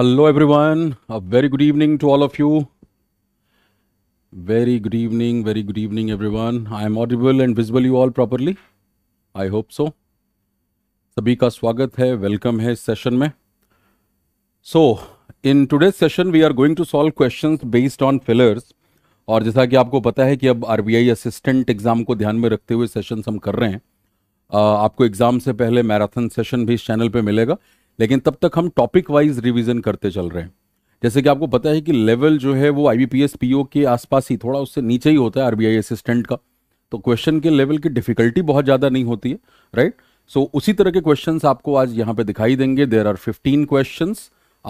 Hello everyone a very good evening to all of you very good evening very good evening everyone I am audible and visible you all properly I hope so सभी का स्वागत है welcome है इस session में so in today session we are going to solve questions based on fillers और जैसा कि आपको पता है कि अब आरबीआई असिस्टेंट एग्जाम को ध्यान में रखते हुए सेशन हम कर रहे हैं uh, आपको एग्जाम से पहले मैराथन सेशन भी इस चैनल पे मिलेगा लेकिन तब तक हम टॉपिक वाइज रिविजन करते चल रहे हैं जैसे कि आपको पता है कि लेवल जो है वो आई बी के आसपास ही थोड़ा उससे नीचे ही होता है आरबीआई असिस्टेंट का तो क्वेश्चन के लेवल की डिफिकल्टी बहुत ज़्यादा नहीं होती है राइट right? सो so, उसी तरह के क्वेश्चन आपको आज यहाँ पे दिखाई देंगे there are fifteen question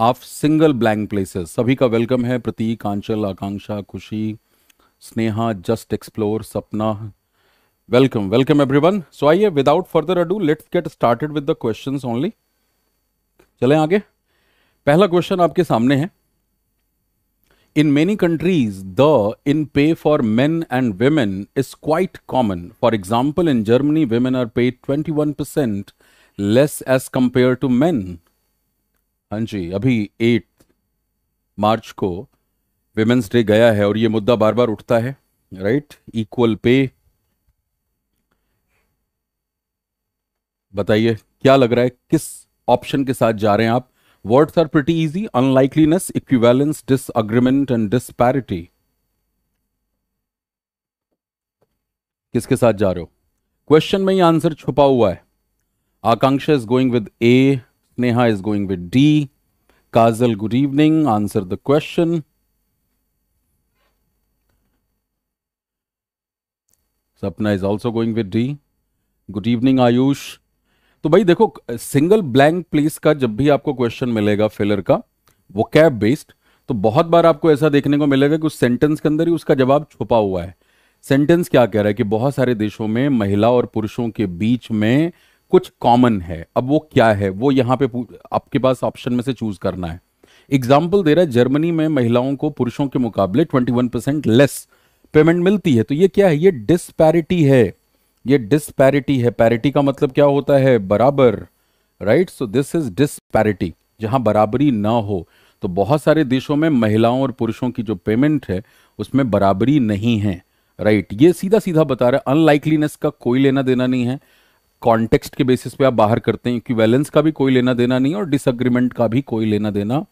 of single blank places सभी का वेलकम है Prateek Anchal Akanksha Khushi Sneha just explore Sapna welcome welcome everyone so आइए without further ado let's get started with the questions only चले आगे पहला क्वेश्चन आपके सामने है in many countries the in pay for men and women is quite common for example in Germany women are pay twenty one percent less as compared to men हाँ जी अभी eight मार्च को वेमेन्स डे गया है और यह मुद्दा बार बार उठता है राइट इक्वल पे बताइए क्या लग रहा है किस ऑप्शन के साथ जा रहे हैं आप words are pretty easy unlikeliness equivalence disagreement and disparity किसके साथ जा रहे हो क्वेश्चन में ही आंसर छुपा हुआ है Akanksha is going with A Sneha is going with D Kajal good evening answer the question Sapna is also going with D good evening Ayush तो भाई देखो सिंगल ब्लैंक प्लेस का जब भी आपको क्वेश्चन मिलेगा फिलर का वो कैब बेस्ड तो बहुत बार आपको ऐसा देखने को मिलेगा कि उस सेंटेंस के अंदर ही उसका जवाब छुपा हुआ है सेंटेंस क्या कह रहा है कि बहुत सारे देशों में महिला और पुरुषों के बीच में कुछ कॉमन है अब वो क्या है वो यहां पे आपके पास ऑप्शन में से चूज करना है एग्जाम्पल दे रहा है जर्मनी में महिलाओं को पुरुषों के मुकाबले 21 परसेंट लेस पेमेंट मिलती है तो ये क्या है ये डिस्पैरिटी है ये डिस्पैरिटी है पैरिटी का मतलब क्या होता है बराबर right so this is disparity जहां बराबरी ना हो तो बहुत सारे देशों में महिलाओं और पुरुषों की जो पेमेंट है उसमें बराबरी नहीं है राइट right? ये सीधा सीधा बता रहा है अनलाइकलीनेस का कोई लेना देना नहीं है कॉन्टेक्स्ट के बेसिस पे आप बाहर करते हैं इक्विवेलेंस का भी कोई लेना देना नहीं और डिसएग्रीमेंट का भी कोई लेना देना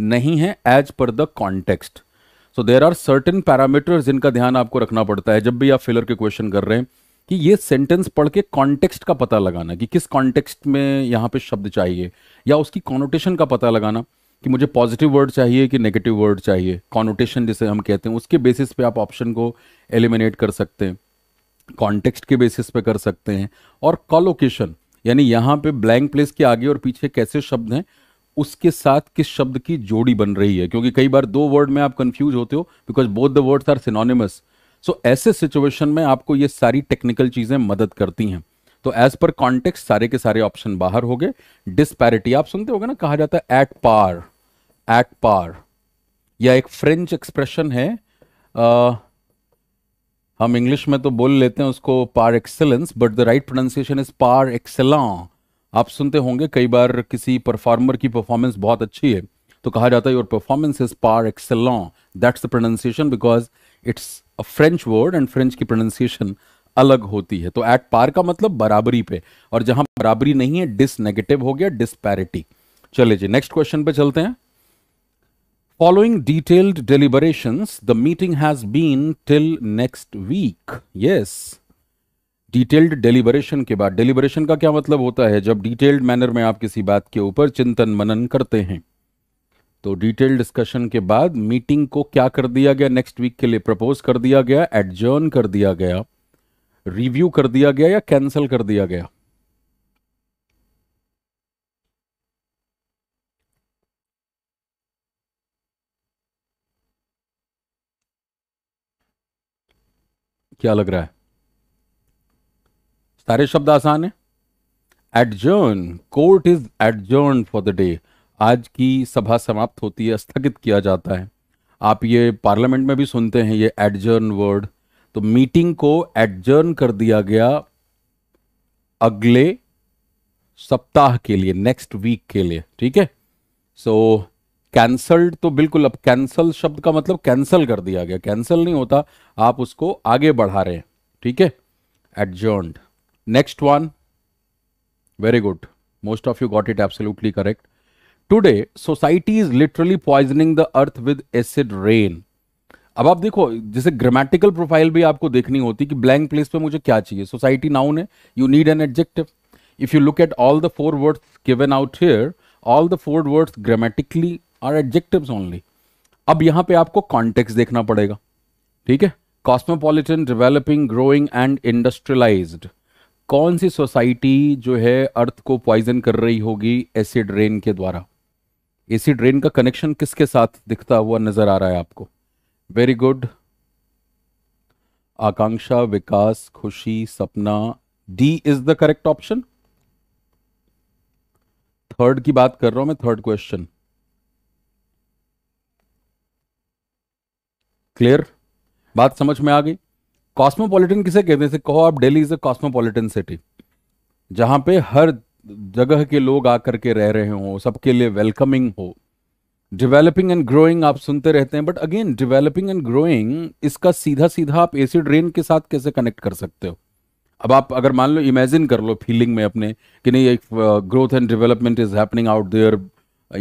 नहीं है as per the context so there are certain parameters जिनका ध्यान आपको रखना पड़ता है जब भी आप फिलर के क्वेश्चन कर रहे हैं कि ये सेंटेंस पढ़ के कॉन्टेक्स्ट का पता लगाना कि किस कॉन्टेक्स्ट में यहाँ पे शब्द चाहिए या उसकी कॉनोटेशन का पता लगाना कि मुझे पॉजिटिव वर्ड चाहिए कि नेगेटिव वर्ड चाहिए कॉनोटेशन जिसे हम कहते हैं उसके बेसिस पे आप ऑप्शन को एलिमिनेट कर सकते हैं कॉन्टेक्स्ट के बेसिस पे कर सकते हैं और कॉलोकेशन यानी यहाँ पे ब्लैंक प्लेस के आगे और पीछे कैसे शब्द हैं उसके साथ किस शब्द की जोड़ी बन रही है क्योंकि कई बार दो वर्ड में आप कंफ्यूज होते हो because both the words are synonymous so so, ऐसे सिचुएशन में आपको ये सारी टेक्निकल चीजें मदद करती हैं तो एज पर कॉन्टेक्स सारे के सारे ऑप्शन बाहर हो गए डिस्पैरिटी आप सुनते हो ना कहा जाता है एट पार एट पार या एक फ्रेंच एक्सप्रेशन है आ, हम इंग्लिश में तो बोल लेते हैं उसको par excellence but the right pronunciation is par excellence आप सुनते होंगे कई बार किसी परफॉर्मर की परफॉर्मेंस बहुत अच्छी है तो कहा जाता है your performance is par excellence that's the pronunciation because it's a French word and French की प्रोनाउंसिएशन अलग होती है तो एट पार का मतलब बराबरी पे और जहां बराबरी नहीं है डिस नेगेटिव हो गया डिस्पैरिटी चले जी नेक्स्ट क्वेश्चन पे चलते हैं following detailed deliberation the meeting has been till next week yes detailed deliberation के बाद डिलीबरेशन का क्या मतलब होता है जब डिटेल्ड मैनर में आप किसी बात के ऊपर चिंतन मनन करते हैं तो डिटेल डिस्कशन के बाद मीटिंग को क्या कर दिया गया नेक्स्ट वीक के लिए प्रपोज कर दिया गया एडजर्न कर दिया गया रिव्यू कर दिया गया या कैंसिल कर दिया गया क्या लग रहा है सारे शब्द आसान है adjourn court is adjourn for the day आज की सभा समाप्त होती है स्थगित किया जाता है आप ये पार्लियामेंट में भी सुनते हैं ये एडजर्न वर्ड तो मीटिंग को एडजर्न कर दिया गया अगले सप्ताह के लिए नेक्स्ट वीक के लिए ठीक है सो कैंसल्ड तो बिल्कुल अब कैंसल शब्द का मतलब कैंसल कर दिया गया कैंसल नहीं होता आप उसको आगे बढ़ा रहे हैं ठीक है adjourn next one very good most of you got it absolutely correct today society is literally poisoning the earth with acid rain अब आप देखो जैसे ग्रामेटिकल प्रोफाइल भी आपको देखनी होती कि ब्लैंक प्लेस पे मुझे क्या चाहिए सोसाइटी नाउन है you need an adjective if you look at all the four words given out here all the four words grammatically are adjectives only अब यहां पे आपको कॉन्टेक्स्ट देखना पड़ेगा ठीक है cosmopolitan developing growing and industrialized कौन सी सोसाइटी जो है अर्थ को पॉइजन कर रही होगी एसिड रेन के द्वारा एसी ड्रेन का कनेक्शन किसके साथ दिखता हुआ नजर आ रहा है आपको very good Akanksha Vikas Khushi Sapna D is the correct option third की बात कर रहा हूं मैं थर्ड क्वेश्चन क्लियर बात समझ में आ गई कॉस्मोपॉलिटन किसे कहते हैं कहो आप Delhi is a cosmopolitan city जहां पे हर जगह के लोग आकर के रह रहे हों सबके लिए वेलकमिंग हो डेवलपिंग एंड ग्रोइंग आप सुनते रहते हैं but again developing and growing इसका सीधा सीधा आप एसी ड्रेन के साथ कैसे कनेक्ट कर सकते हो अब आप अगर मान लो इमेजिन कर लो फीलिंग में अपने कि नहीं एक growth and development is happening out there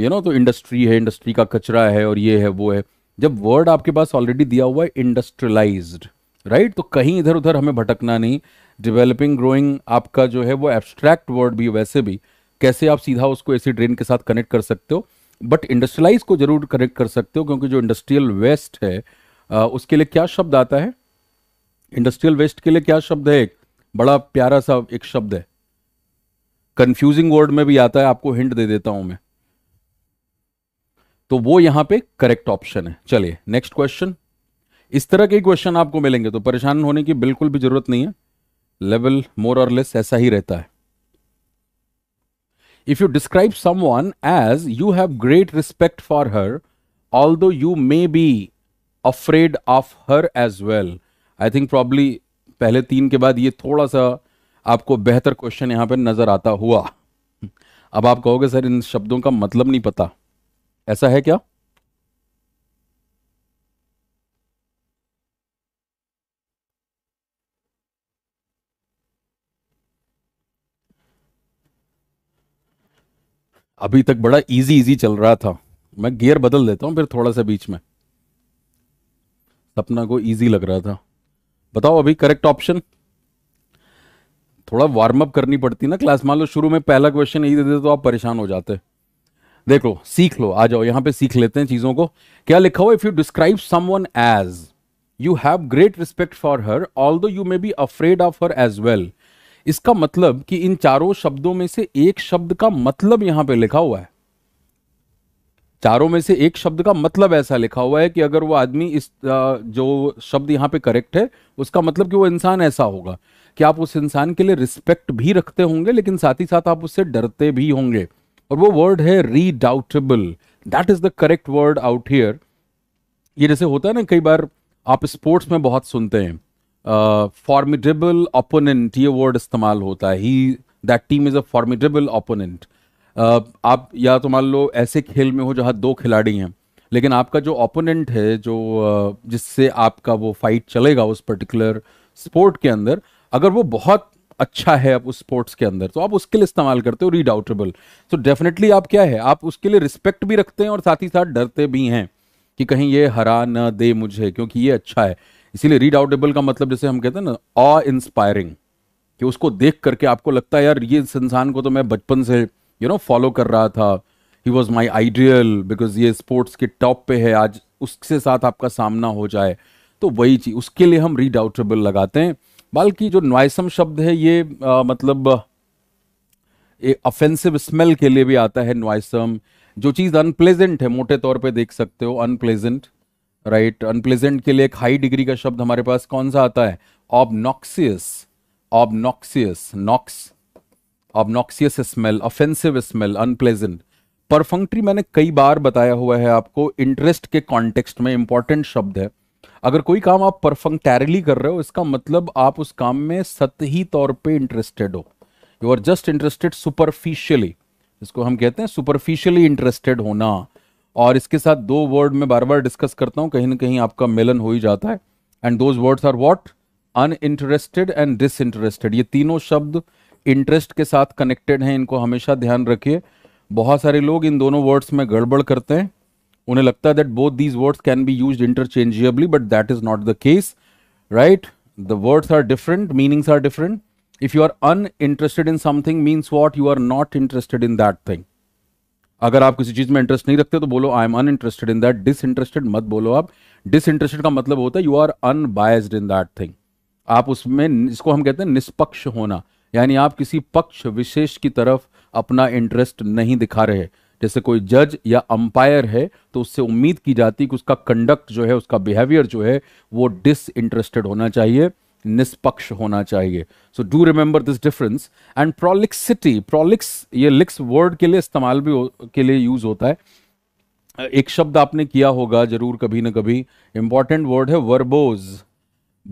you know तो इंडस्ट्री है इंडस्ट्री का कचरा है और ये है वो है जब वर्ड आपके पास ऑलरेडी दिया हुआ है इंडस्ट्रियलाइज्ड राइट तो कहीं इधर उधर हमें भटकना नहीं डेवलपिंग ग्रोइंग आपका जो है वो एब्स्ट्रैक्ट वर्ड भी वैसे भी कैसे आप सीधा उसको ऐसी ड्रेन के साथ कनेक्ट कर सकते हो बट इंडस्ट्रियलाइज को जरूर कनेक्ट कर सकते हो क्योंकि जो इंडस्ट्रियल वेस्ट है उसके लिए क्या शब्द आता है इंडस्ट्रियल वेस्ट के लिए क्या शब्द है एक बड़ा प्यारा सा एक शब्द है कंफ्यूजिंग वर्ड में भी आता है आपको हिंट दे देता हूं मैं तो वो यहां पे करेक्ट ऑप्शन है चलिए नेक्स्ट क्वेश्चन इस तरह के क्वेश्चन आपको मिलेंगे तो परेशान होने की बिल्कुल भी जरूरत नहीं है लेवल मोर और लेस ऐसा ही रहता है if you describe someone as you have great respect for her although you may be afraid of her as well I think probably पहले तीन के बाद ये थोड़ा सा आपको बेहतर क्वेश्चन यहां पर नजर आता हुआ अब आप कहोगे सर इन शब्दों का मतलब नहीं पता ऐसा है क्या अभी तक बड़ा इजी इजी चल रहा था मैं गियर बदल देता हूँ फिर थोड़ा सा बीच में सपना को इजी लग रहा था बताओ अभी करेक्ट ऑप्शन थोड़ा वार्म अप करनी पड़ती ना क्लास मान लो शुरू में पहला क्वेश्चन यही देते तो आप परेशान हो जाते देख लो सीख लो आ जाओ यहां पे सीख लेते हैं चीज़ों को क्या लिखा हुआ if you describe someone as you have great respect for her although you may be afraid of her as well इसका मतलब कि इन चारों शब्दों में से एक शब्द का मतलब यहां पे लिखा हुआ है चारों में से एक शब्द का मतलब ऐसा लिखा हुआ है कि अगर वो आदमी इस जो शब्द यहां पे करेक्ट है उसका मतलब कि वो इंसान ऐसा होगा कि आप उस इंसान के लिए रिस्पेक्ट भी रखते होंगे लेकिन साथ ही साथ आप उससे डरते भी होंगे और वो वर्ड है redoubtable that is the correct word out here ये जैसे होता है ना कई बार आप स्पोर्ट्स में बहुत सुनते हैं फॉर्मिडेबल ओपोनेंट ये वर्ड इस्तेमाल होता है ही that team is a formidable opponent आप या तो मान लो ऐसे खेल में हो जहाँ दो खिलाड़ी हैं लेकिन आपका जो ओपोनेंट है जो जिससे आपका वो फाइट चलेगा उस पर्टिकुलर स्पोर्ट के अंदर अगर वो बहुत अच्छा है आप उस स्पोर्ट्स के अंदर तो आप उसके लिए इस्तेमाल करते हो रीडाउटेबल सो डेफिनेटली आप क्या है आप उसके लिए रिस्पेक्ट भी रखते हैं और साथ ही साथ डरते भी हैं कि कहीं ये हरा ना दे मुझे क्योंकि ये अच्छा है इसीलिए रीड आउटेबल का मतलब जैसे हम कहते हैं ना आ इंस्पायरिंग कि उसको देख करके आपको लगता है यार ये इस इंसान को तो मैं बचपन से यू नो फॉलो कर रहा था he was my ideal because ये स्पोर्ट्स के टॉप पे है आज उसके साथ आपका सामना हो जाए तो वही चीज़ उसके लिए हम रीड आउटेबल लगाते हैं बल्कि जो नॉइसम शब्द है ये आ, मतलब एक ऑफेंसिव स्मेल के लिए भी आता है नॉइसम जो चीज़ अनप्लेजेंट है मोटे तौर पे देख सकते हो अनप्लेजेंट राइट right? अनप्लेजेंट के लिए एक हाई डिग्री का शब्द हमारे पास कौन सा आता है obnoxious obnoxious nox obnoxious smell offensive smell unpleasant perfunctory मैंने कई बार बताया हुआ है आपको इंटरेस्ट के कॉन्टेक्स्ट में इंपॉर्टेंट शब्द है अगर कोई काम आप परफंक्टैरली कर रहे हो इसका मतलब आप उस काम में सतही तौर पे इंटरेस्टेड हो you are just interested superficially इसको हम कहते हैं सुपरफिशियली इंटरेस्टेड होना और इसके साथ दो वर्ड में बार बार डिस्कस करता हूँ कहीं ना कहीं आपका मिलन हो ही जाता है and those words are what uninterested and disinterested ये तीनों शब्द इंटरेस्ट के साथ कनेक्टेड हैं इनको हमेशा ध्यान रखिए बहुत सारे लोग इन दोनों वर्ड्स में गड़बड़ करते हैं उन्हें लगता है that both these words can be use interchangeably but that is not the case right the words are different meanings are different if you are uninterested in something means what you are not interested in that thing अगर आप किसी चीज़ में interest नहीं रखते तो बोलो I am uninterested in that disinterested मत बोलो आप डिस इंटरेस्टेड का मतलब होता है you are unbiased in that thing आप उसमें इसको हम कहते हैं निष्पक्ष होना यानी आप किसी पक्ष विशेष की तरफ अपना इंटरेस्ट नहीं दिखा रहे जैसे कोई जज या अंपायर है तो उससे उम्मीद की जाती है कि उसका कंडक्ट जो है उसका बिहेवियर जो है वो डिसइंटरेस्टेड होना चाहिए निष्पक्ष होना चाहिए so do remember this difference and prolixity prolix ये लिक्स वर्ड के लिए इस्तेमाल भी हो, के लिए यूज होता है एक शब्द आपने किया होगा जरूर कभी ना कभी इंपॉर्टेंट वर्ड है वर्बोज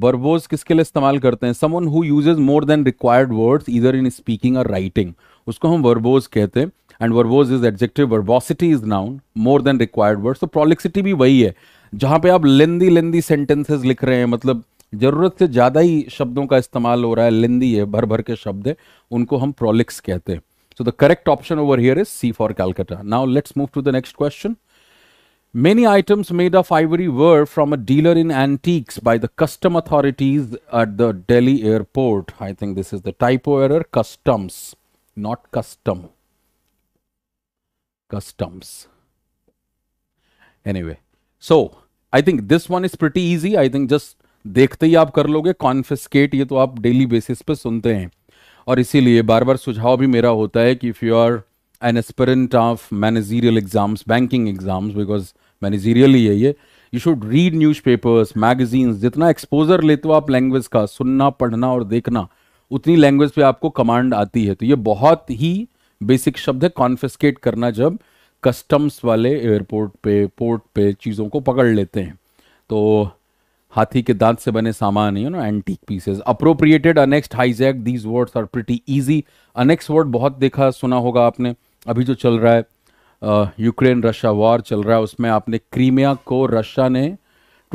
वर्बोज किसके लिए इस्तेमाल करते हैं someone who uses more than required words इधर इन स्पीकिंग और राइटिंग उसको हम वर्बोज कहते हैं and verbose is adjective verbosity is noun more than required words तो प्रोलिक्सिटी भी वही है जहाँ पे आप लेंदी लेंदी सेंटेंसेज लिख रहे हैं मतलब जरूरत से ज्यादा ही शब्दों का इस्तेमाल हो रहा है लिंदी है भर भर के शब्द है उनको हम प्रोलिक्स कहते हैं so the correct option over here is C for Calcutta now let's move to the next question many items made of ivory word from a dealer in antiques by the custom authorities at the Delhi airport I think this is the typo er customs not custom customs anyway so I think this one is pretty easy I think just देखते ही आप कर लोगे confiscate ये तो आप daily basis पे सुनते हैं और इसीलिए बार बार सुझाव भी मेरा होता है कि if you are an aspirant of managerial exams banking exams because managerial ही है ये you should read news papers magazines जितना एक्सपोजर लेते हो आप लैंग्वेज का सुनना पढ़ना और देखना उतनी लैंग्वेज पे आपको कमांड आती है तो ये बहुत ही बेसिक शब्द है कॉन्फिस्केट करना जब कस्टम्स वाले एयरपोर्ट पे पोर्ट पे चीज़ों को पकड़ लेते हैं तो हाथी के दांत से बने सामान you know antique pieces appropriated annexed hijack these words are pretty easy annex word बहुत देखा सुना होगा आपने अभी जो चल रहा है यूक्रेन रशिया वॉर चल रहा है उसमें आपने क्रीमिया को रशिया ने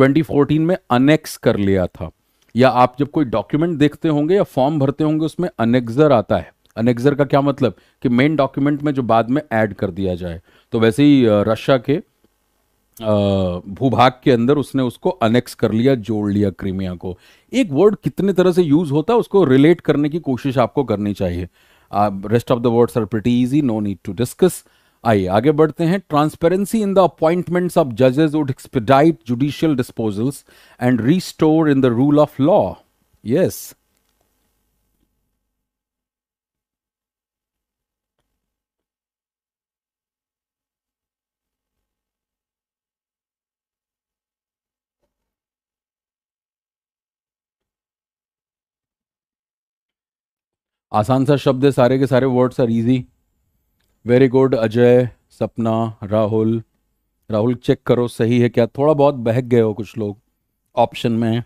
2014 में अनेक्स कर लिया था या आप जब कोई डॉक्यूमेंट देखते होंगे या फॉर्म भरते होंगे उसमें अनेक्जर आता है अनेक्जर का क्या मतलब कि मेन डॉक्यूमेंट में जो बाद में ऐड कर दिया जाए तो वैसे ही रशिया uh, के भूभाग के अंदर उसने उसको अनेक्स कर लिया जोड़ लिया क्रीमिया को एक वर्ड कितने तरह से यूज होता है उसको रिलेट करने की कोशिश आपको करनी चाहिए rest of the words are pretty easy no need to discuss आइए आगे बढ़ते हैं transparency in the appointment of जजेस would expedite judicial disposals and restore in the rule of law yes आसान सा शब्द है सारे के सारे words are easy very good Ajay Sapna Rahul Rahul check करो सही है क्या थोड़ा बहुत बहक गए हो कुछ लोग ऑप्शन में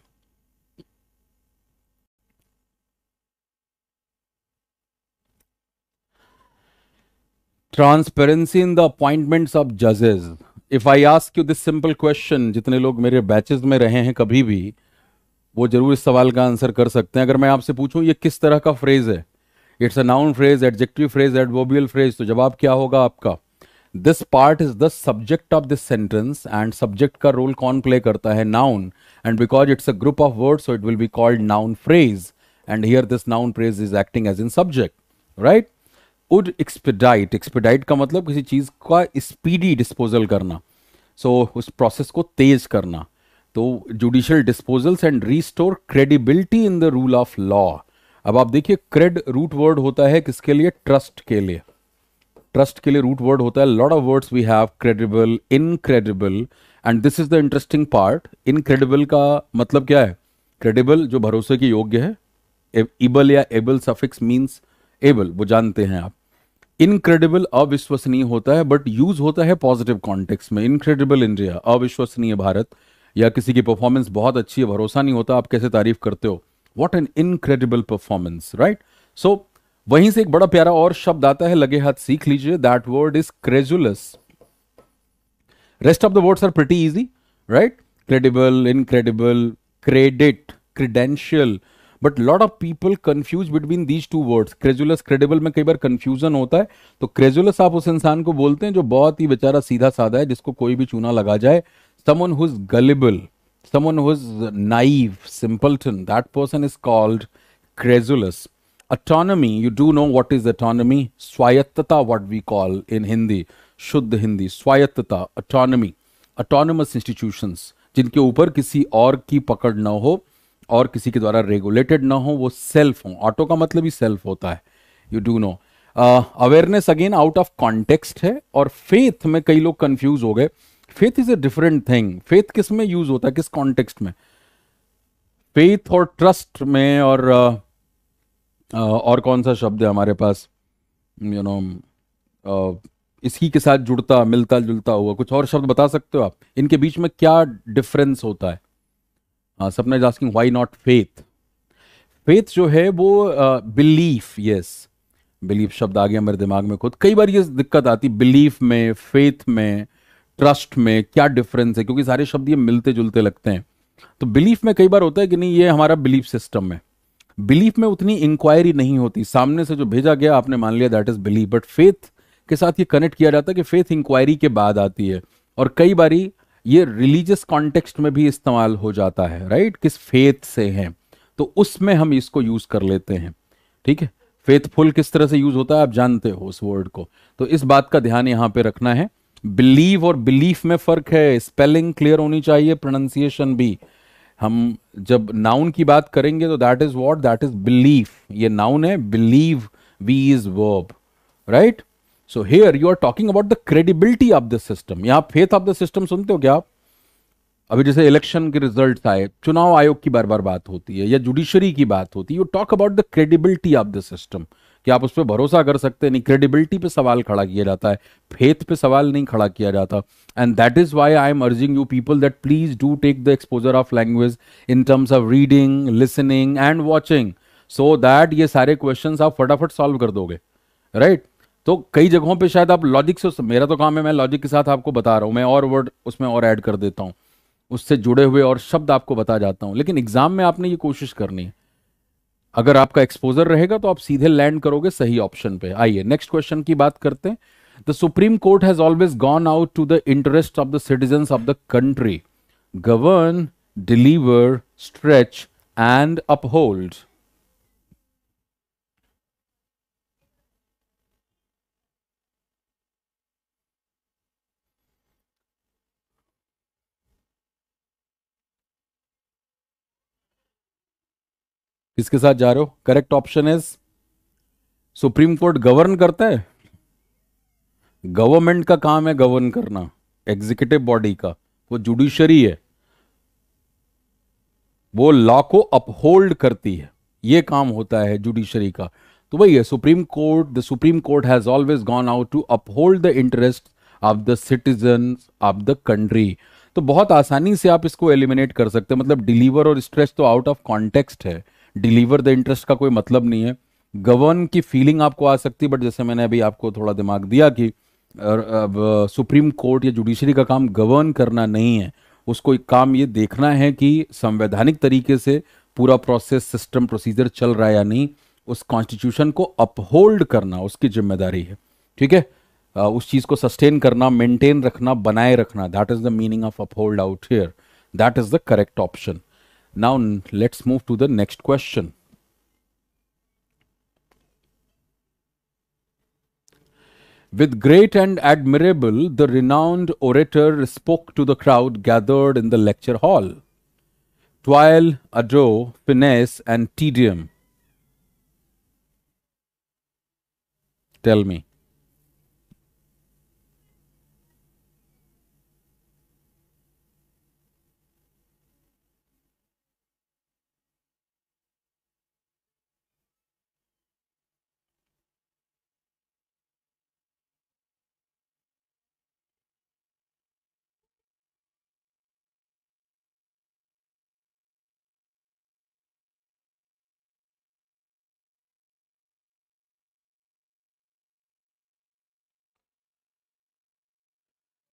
transparency in the appointments of जजेस if I ask you this simple question जितने लोग मेरे बैचेस में रहे हैं कभी भी वो जरूर इस सवाल का आंसर कर सकते हैं अगर मैं आपसे पूछूं ये किस तरह का फ्रेज है it's a noun phrase adjective phrase adverbial phrase तो जवाब क्या होगा आपका this part is the subject of this sentence and subject का रोल कौन प्ले करता है noun and because it's a group of word so it will be called noun phrase and here this noun phrase is acting as in subject right would expedite expedite का मतलब किसी चीज़ का speedy disposal करना सो so, उस process को तेज करना तो judicial disposals and restore credibility in the rule of law अब आप देखिए क्रेड रूट वर्ड होता है किसके लिए ट्रस्ट के लिए ट्रस्ट के लिए रूट वर्ड होता है lot of words we have credible incredible and this is the interesting part incredible का मतलब क्या है क्रेडिबल जो भरोसे के योग्य है इबल या एबल सफिक्स मीन्स एबल वो जानते हैं आप इनक्रेडिबल अविश्वसनीय होता है बट यूज होता है पॉजिटिव कॉन्टेक्स में इनक्रेडिबल इंडिया अविश्वसनीय भारत या किसी की परफॉर्मेंस बहुत अच्छी है भरोसा नहीं होता आप कैसे तारीफ करते हो what an incredible performance right so वहीं से एक बड़ा प्यारा और शब्द आता है लगे हाथ सीख लीजिए that word is credulous rest of the words are pretty easy right credible incredible credit credential but lot of people confuse between these two words credulous credible में कई बार कंफ्यूजन होता है तो क्रेजुलस आप उस इंसान को बोलते हैं जो बहुत ही बेचारा सीधा साधा है जिसको कोई भी चूना लगा जाए someone who is gullible someone who is naive, simpleton, that person is called credulous. Autonomy, you do know what is autonomy. Swayattata, what we call in Hindi, शुद्ध हिंदी स्वायत्तता ऑटोनमी ऑटोनमस इंस्टीट्यूशंस जिनके ऊपर किसी और की पकड़ ना हो और किसी के द्वारा रेगुलेटेड ना हो वो सेल्फ हो ऑटो का मतलब ही सेल्फ होता है you do know awareness again out of context है और फेथ में कई लोग कंफ्यूज हो गए faith is a different thing faith किस में यूज होता है किस कॉन्टेक्स्ट में फेथ और ट्रस्ट में और uh, uh, और कौन सा शब्द है हमारे पास यू नो uh, इसी के साथ जुड़ता मिलता जुलता हुआ कुछ और शब्द बता सकते हो आप इनके बीच में क्या डिफरेंस होता है हाँ Sapna is asking why not faith faith जो है वो बिलीफ यस बिलीफ शब्द आ गया मेरे दिमाग में खुद कई बार ये दिक्कत आती बिलीफ में फेथ में ट्रस्ट में क्या डिफरेंस है क्योंकि सारे शब्द ये मिलते जुलते लगते हैं तो बिलीफ में कई बार होता है कि नहीं ये हमारा बिलीफ सिस्टम है बिलीफ में उतनी इंक्वायरी नहीं होती सामने से जो भेजा गया आपने मान लिया that is belief but faith के साथ ये कनेक्ट किया जाता है कि फेथ इंक्वायरी के बाद आती है और कई बार ये रिलीजियस कॉन्टेक्स्ट में भी इस्तेमाल हो जाता है राइट किस फेथ से है तो उसमें हम इसको यूज कर लेते हैं ठीक है फेथफुल किस तरह से यूज होता है आप जानते हो उस वर्ड को तो इस बात का ध्यान यहाँ पे रखना है बिलीव और बिलीफ में फर्क है स्पेलिंग क्लियर होनी चाहिए प्रोनाउंसिएशन भी हम जब नाउन की बात करेंगे तो that is what that is belief ये नाउन है बिलीव वी is verb right so here you are talking about the credibility of the system यहां फेथ ऑफ द सिस्टम सुनते हो क्या आप अभी जैसे इलेक्शन के रिजल्ट आए चुनाव आयोग की बार बार बात होती है या जुडिशरी की बात होती है you talk about the credibility of the system कि आप उस पर भरोसा कर सकते नहीं क्रेडिबिलिटी पे सवाल खड़ा किया जाता है फेथ पे सवाल नहीं खड़ा किया जाता and that is why I am urging you people that please do take the exposure of language in terms of reading listening and watching so that ये सारे क्वेश्चन आप फटाफट सॉल्व कर दोगे राइट right? तो कई जगहों पे शायद आप लॉजिक से मेरा तो काम है मैं लॉजिक के साथ आपको बता रहा हूँ मैं और वर्ड उसमें और ऐड कर देता हूँ उससे जुड़े हुए और शब्द आपको बता जाता हूँ लेकिन एग्जाम में आपने ये कोशिश करनी है अगर आपका एक्सपोजर रहेगा तो आप सीधे लैंड करोगे सही ऑप्शन पे आइए नेक्स्ट क्वेश्चन की बात करते हैं the supreme court has always gone out to the interest of the citizen of the country govern deliver stretch and uphold किसके साथ जा रहे हो correct option is supreme court govern करता है गवर्नमेंट का काम है गवर्न करना एग्जीक्यूटिव बॉडी का वो जुडिशरी है वो लॉ को अपहोल्ड करती है ये काम होता है जुडिशरी का तो वही है supreme court the supreme court has always gone out to uphold the interest of the citizen of the country तो बहुत आसानी से आप इसको एलिमिनेट कर सकते हैं मतलब डिलीवर और स्ट्रेस तो आउट ऑफ कॉन्टेक्स्ट है डिलीवर द इंटरेस्ट का कोई मतलब नहीं है गवर्न की फीलिंग आपको आ सकती है बट जैसे मैंने अभी आपको थोड़ा दिमाग दिया कि अब सुप्रीम कोर्ट या जुडिशरी का काम गवर्न करना नहीं है उसको एक काम ये देखना है कि संवैधानिक तरीके से पूरा प्रोसेस सिस्टम प्रोसीजर चल रहा है या नहीं उस कॉन्स्टिट्यूशन को अपहोल्ड करना उसकी जिम्मेदारी है ठीक है उस चीज़ को सस्टेन करना मेंटेन रखना बनाए रखना that is the meaning of uphold out here that is the correct option Now let's move to the next question. With great and admirable, the renowned orator spoke to the crowd gathered in the lecture hall. Toil, ado, finesse, and tedium. Tell me,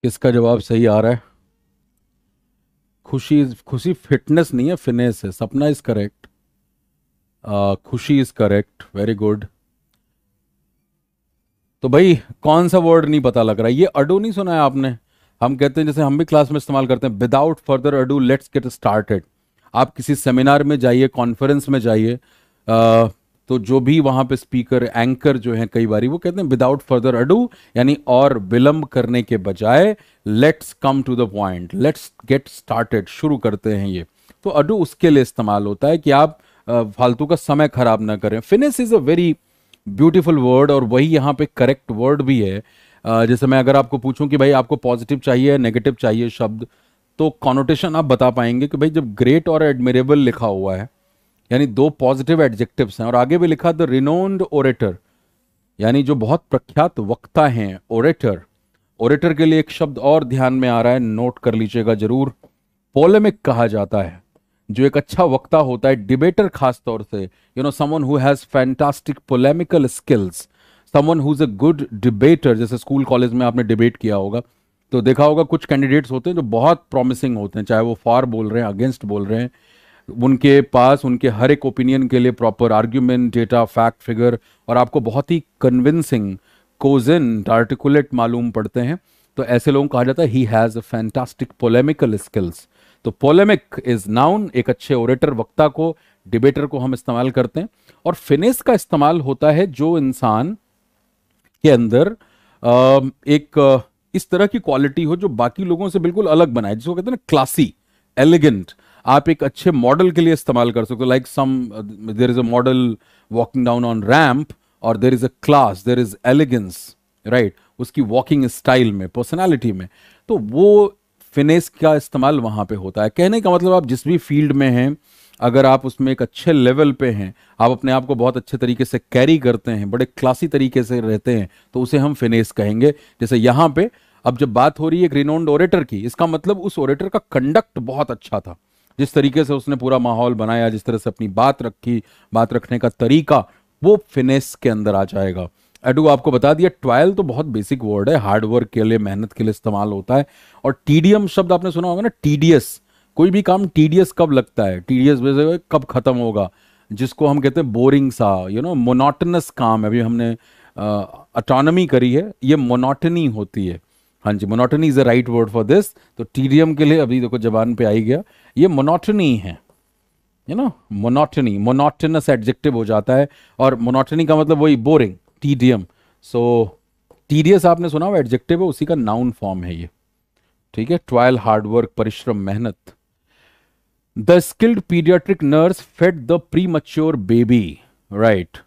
किसका जवाब सही आ रहा है खुशी खुशी fitness नहीं है finesse है Sapna is correct Khushi is correct very good तो भाई कौन सा वर्ड नहीं पता लग रहा है ये अडू नहीं सुना है आपने हम कहते हैं जैसे हम भी क्लास में इस्तेमाल करते हैं without further ado let's get started आप किसी सेमिनार में जाइए कॉन्फ्रेंस में जाइए तो जो भी वहां पे स्पीकर एंकर जो है कई बार वो कहते हैं विदाउट फर्दर अडू यानी और विलंब करने के बजाय let's come to the point let's get started शुरू करते हैं ये तो अडू उसके लिए इस्तेमाल होता है कि आप फालतू का समय खराब ना करें finish is a very beautiful word और वही यहाँ पे करेक्ट वर्ड भी है जैसे मैं अगर आपको पूछूं कि भाई आपको पॉजिटिव चाहिए नेगेटिव चाहिए शब्द तो कॉनोटेशन आप बता पाएंगे कि भाई जब ग्रेट और एडमिरेबल लिखा हुआ है यानी दो पॉजिटिव एडजेक्टिव्स हैं और आगे भी लिखा द रिनोन्ड ओरेटर यानी जो बहुत प्रख्यात वक्ता हैं ओरेटर ओरेटर के लिए एक शब्द और ध्यान में आ रहा है नोट कर लीजिएगा जरूर पोलेमिक कहा जाता है जो एक अच्छा वक्ता होता है डिबेटर खास तौर से you know someone who has fantastic polemical skills someone who is a good debater जैसे स्कूल कॉलेज में आपने डिबेट किया होगा तो देखा होगा कुछ कैंडिडेट्स होते हैं जो बहुत प्रॉमिसिंग होते हैं चाहे वो फार बोल रहे हैं अगेंस्ट बोल रहे हैं उनके पास उनके हर एक ओपिनियन के लिए proper argument data fact figure और आपको बहुत ही कन्विंसिंग कोजिन आर्टिकुलेट मालूम पड़ते हैं तो ऐसे लोगों को कहा जाता है he has a fantastic polemical skills तो पोलेमिक इज नाउन एक अच्छे ओरेटर वक्ता को डिबेटर को हम इस्तेमाल करते हैं और फिनेस का इस्तेमाल होता है जो इंसान के अंदर एक इस तरह की क्वालिटी हो जो बाकी लोगों से बिल्कुल अलग बनाए जिसको कहते हैं ना क्लासी एलिगेंट आप एक अच्छे मॉडल के लिए इस्तेमाल कर सकते हो like some there is a model walking down on ramp और there is a class there is elegance right उसकी वॉकिंग स्टाइल में पर्सनैलिटी में तो वो फिनेस का इस्तेमाल वहाँ पे होता है कहने का मतलब आप जिस भी फील्ड में हैं अगर आप उसमें एक अच्छे लेवल पे हैं आप अपने आप को बहुत अच्छे तरीके से कैरी करते हैं बड़े क्लासी तरीके से रहते हैं तो उसे हम फिनेस कहेंगे जैसे यहाँ पे अब जब बात हो रही है एक रिनोन्ड ओरेटर की इसका मतलब उस ओरेटर का कंडक्ट बहुत अच्छा था जिस तरीके से उसने पूरा माहौल बनाया जिस तरह से अपनी बात रखी बात रखने का तरीका वो फिनेस के अंदर आ जाएगा एडू आपको बता दिया ट्वायल तो बहुत बेसिक वर्ड है हार्डवर्क के लिए मेहनत के लिए इस्तेमाल होता है और टीडीएम शब्द आपने सुना होगा ना टीडीएस कोई भी काम टीडीएस कब लगता है टीडीएस वैसे कब खत्म होगा जिसको हम कहते हैं बोरिंग सा यू नो मोनोटनस काम अभी हमने अटोनमी करी है ये मोनोटनी होती है हाँ जी monotony is a right word for this तो टीडीएम के लिए अभी देखो जबान पे आई गया ये मोनोटनी है you know monotony monotonous adjective हो जाता है और मोनोटनी का मतलब वही बोरिंग टीडियम सो टीडियस आपने सुना हुआ एडजेक्टिव है उसी का नाउन फॉर्म है ये ठीक है ट्रायल हार्डवर्क परिश्रम मेहनत the skilled paediatric nurse fed the premature baby right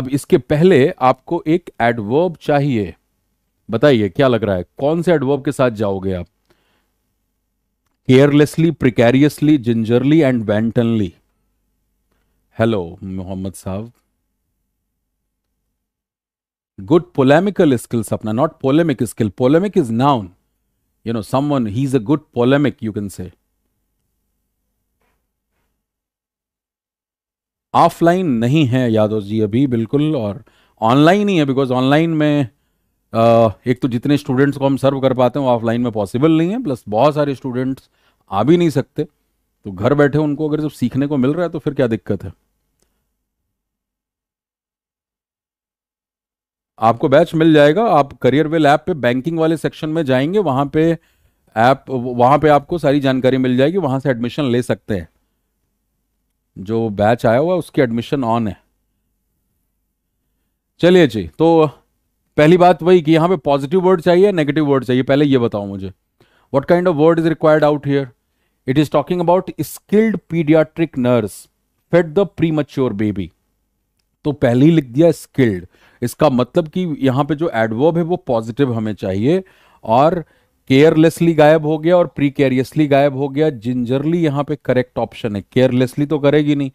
अब इसके पहले आपको एक एडवर्ब चाहिए बताइए क्या लग रहा है कौन से एडवर्ब के साथ जाओगे आप carelessly precariously gingerly and wantonly hello Mohammed साहब गुड पोलेमिकल स्किल्स अपना not polemic skill polemic is noun you know someone he is a good polemic you can say offline नहीं है यादव जी अभी बिल्कुल और ऑनलाइन ही है बिकॉज ऑनलाइन में एक तो जितने स्टूडेंट्स को हम सर्व कर पाते हैं ऑफलाइन में पॉसिबल नहीं है प्लस बहुत सारे स्टूडेंट्स आ भी नहीं सकते तो घर बैठे उनको अगर जब सीखने को मिल रहा है तो फिर क्या दिक्कत है आपको बैच मिल जाएगा आप करियर वेल ऐप पे बैंकिंग वाले सेक्शन में जाएंगे वहां पे ऐप वहां पे आपको सारी जानकारी मिल जाएगी वहां से एडमिशन ले सकते हैं जो बैच आया हुआ है उसकी एडमिशन ऑन है चलिए जी तो पहली बात वही कि यहाँ पे पॉजिटिव वर्ड चाहिए नेगेटिव वर्ड चाहिए पहले ये बताओ मुझे what kind of word is required out here it is talking about skilled paediatric nurse fed the premature baby तो पहले ही लिख दिया स्किल्ड इसका मतलब कि यहां पे जो एडवर्ब है वो पॉजिटिव हमें चाहिए और केयरलेसली गायब हो गया और प्री केयरियसली गायब हो गया जिंजरली यहाँ पे करेक्ट ऑप्शन है केयरलेसली तो करेगी नहीं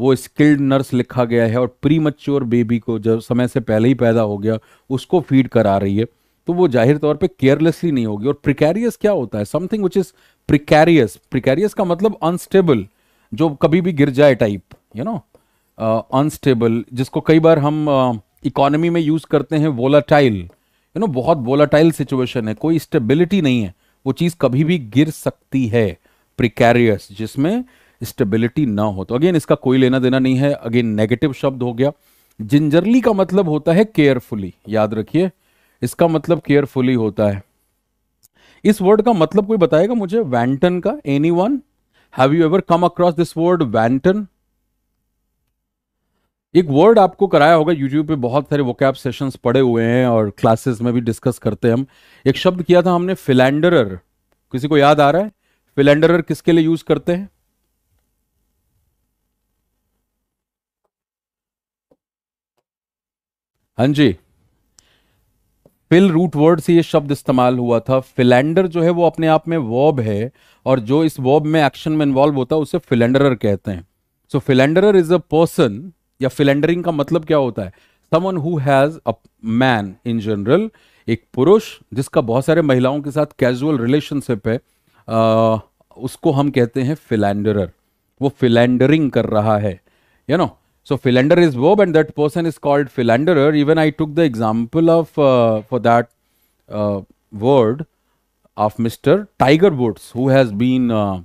वो स्किल्ड नर्स लिखा गया है और प्री मच्योर बेबी को जब समय से पहले ही पैदा हो गया उसको फीड करा रही है तो वो जाहिर तौर पे केयरलेसली नहीं होगी और प्रिकैरियस क्या होता है something which is precarious precarious का मतलब अनस्टेबल जो कभी भी गिर जाए टाइप यू नो अनस्टेबल जिसको कई बार हम इकोनॉमी uh, में यूज़ करते हैं वोलाटाइल यू नो बहुत वोलाटाइल सिचुएशन है कोई स्टेबिलिटी नहीं है वो चीज़ कभी भी गिर सकती है प्रिकैरियस जिसमें स्टेबिलिटी ना हो तो अगेन इसका कोई लेना देना नहीं है अगेन नेगेटिव शब्द हो गया जिंजरली का मतलब होता है केयरफुली याद रखिए इसका मतलब केयरफुली होता है इस वर्ड का मतलब कोई बताएगा मुझे वैंटन का anyone have you ever come across this word wanton एक वर्ड आपको कराया होगा यूट्यूब पे बहुत सारे वोकैब सेशंस पड़े हुए हैं और क्लासेस में भी डिस्कस करते हैं हम एक शब्द किया था हमने फिलेंडर किसी को याद आ रहा है फिलेंडर किसके लिए यूज करते हैं हाँ जी फिल रूट वर्ड से ये शब्द इस्तेमाल हुआ था फिलेंडर जो है वो अपने आप में वॉब है और जो इस वॉब में एक्शन में इन्वॉल्व होता है उसे फिलेंडरर कहते हैं सो फिलेंडरर इज अ पर्सन या फिलेंडरिंग का मतलब क्या होता है someone who has a man in general एक पुरुष जिसका बहुत सारे महिलाओं के साथ कैजुअल रिलेशनशिप है आ, उसको हम कहते हैं फिलेंडरर वो फिलेंडरिंग कर रहा है you you know know? So philander is verb and that person is called philanderer. Even I took the example of uh, for that uh, word of Mr. Tiger Woods who has been uh,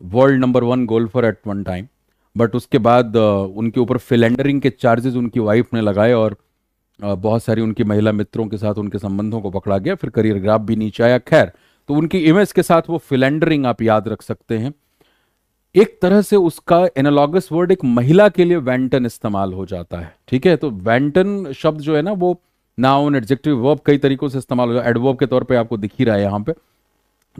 world number 1 golfer at one time. But उसके बाद उनके ऊपर फिलेंडरिंग के charges उनकी wife ने लगाए और बहुत सारी उनकी महिला मित्रों के साथ उनके संबंधों को पकड़ा गया फिर करियर ग्राफ भी नीचे आया खैर तो उनकी इमेज के साथ वो फिलेंडरिंग आप याद रख सकते हैं एक तरह से उसका एनालॉगस वर्ड एक महिला के लिए वैंटन इस्तेमाल हो जाता है ठीक है तो वैंटन शब्द जो है ना वो नाउन एडजेक्टिव वर्ब कई तरीकों से इस्तेमाल हो जाए एडवर्ब के तौर पे आपको दिख ही रहा है यहाँ पे